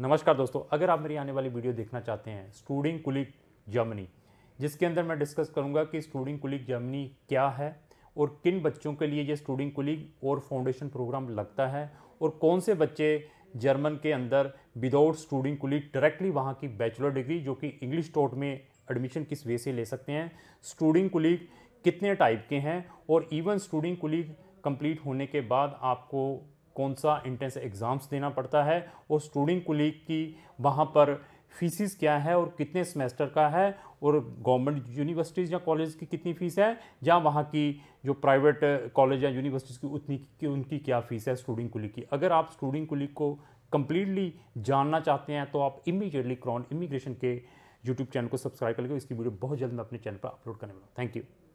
नमस्कार दोस्तों अगर आप मेरी आने वाली वीडियो देखना चाहते हैं स्टूडिंग कुलिक जर्मनी जिसके अंदर मैं डिस्कस करूंगा कि स्टूडिंग कुलिक जर्मनी क्या है और किन बच्चों के लिए ये स्टूडिंग कुलिक और फाउंडेशन प्रोग्राम लगता है और कौन से बच्चे जर्मन के अंदर विदाउट स्टूडिंग कुलिक डायरेक्टली वहाँ की बैचलर डिग्री जो कि इंग्लिश टोट में एडमिशन किस वे से ले सकते हैं स्टूडिंग कुलिक कितने टाइप के हैं और इवन स्टूडिंग कुलिक कंप्लीट होने के बाद आपको कौन सा एंट्रेंस एग्ज़ाम्स देना पड़ता है और स्टूडेंट को लीग की वहाँ पर फीसिस क्या है और कितने सेमेस्टर का है और गवर्नमेंट यूनिवर्सिटीज़ या कॉलेज की कितनी फ़ीस है या वहाँ की जो प्राइवेट कॉलेज या यूनिवर्सिटीज़ की उतनी की उनकी क्या फ़ीस है स्टूडेंट को की अगर आप स्टूडेंट को लीग को कम्प्लीटली जानना चाहते हैं तो आप इमीडिएटली क्रॉन इमिग्रेशन के यूट्यूब चैनल को सब्सक्राइब कर लेंगे इसकी वीडियो बहुत जल्द मैं अपने चैनल पर अपलोड करने वाला थैंक यू